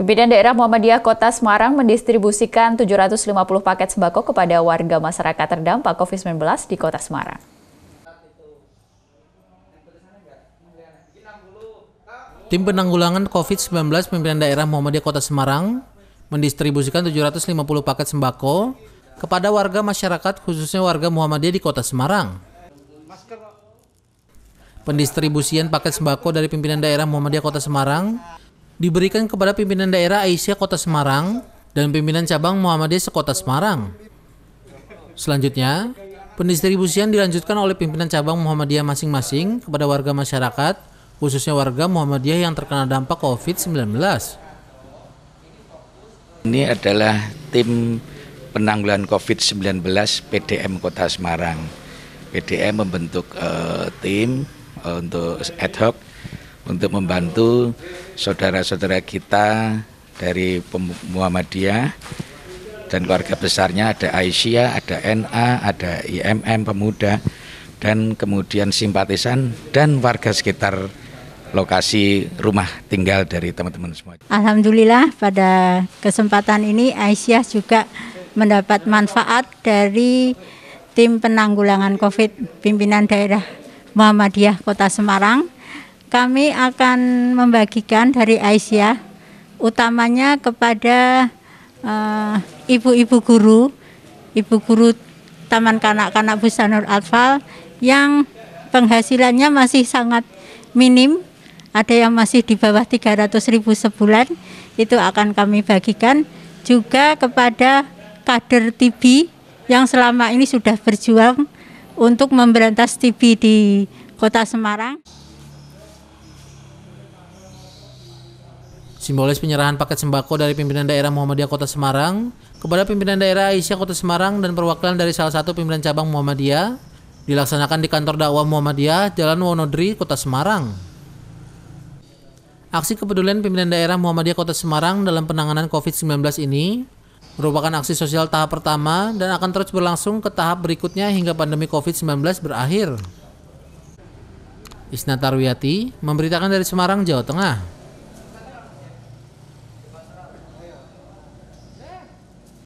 Pimpinan daerah Muhammadiyah Kota Semarang mendistribusikan 750 paket sembako kepada warga masyarakat terdampak COVID-19 di Kota Semarang. Tim penanggulangan COVID-19 pimpinan daerah Muhammadiyah Kota Semarang mendistribusikan 750 paket sembako kepada warga masyarakat khususnya warga Muhammadiyah di Kota Semarang. Pendistribusian paket sembako dari pimpinan daerah Muhammadiyah Kota Semarang diberikan kepada pimpinan daerah Aisyah Kota Semarang dan pimpinan cabang Muhammadiyah sekota Semarang. Selanjutnya, pendistribusian dilanjutkan oleh pimpinan cabang Muhammadiyah masing-masing kepada warga masyarakat, khususnya warga Muhammadiyah yang terkena dampak COVID-19. Ini adalah tim penanggulan COVID-19 PDM Kota Semarang. PDM membentuk uh, tim eh, untuk ad hoc untuk membantu saudara-saudara kita dari Muhammadiyah dan keluarga besarnya ada Aisyah, ada NA, ada IMM pemuda dan kemudian simpatisan dan warga sekitar lokasi rumah tinggal dari teman-teman semua. Alhamdulillah pada kesempatan ini Aisyah juga mendapat manfaat dari tim penanggulangan COVID pimpinan daerah Muhammadiyah Kota Semarang kami akan membagikan dari Aisyah utamanya kepada eh, ibu-ibu uh, guru, ibu guru Taman Kanak-kanak Busanur Alfal yang penghasilannya masih sangat minim, ada yang masih di bawah 300 ribu sebulan, itu akan kami bagikan juga kepada kader TV yang selama ini sudah berjuang untuk memberantas TV di Kota Semarang. Simbolis penyerahan paket sembako dari pimpinan daerah Muhammadiyah Kota Semarang kepada pimpinan daerah Aisyah Kota Semarang dan perwakilan dari salah satu pimpinan cabang Muhammadiyah dilaksanakan di kantor dakwah Muhammadiyah Jalan Wonodri Kota Semarang. Aksi kepedulian pimpinan daerah Muhammadiyah Kota Semarang dalam penanganan COVID-19 ini merupakan aksi sosial tahap pertama dan akan terus berlangsung ke tahap berikutnya hingga pandemi COVID-19 berakhir. Isna Tarwiyati memberitakan dari Semarang, Jawa Tengah.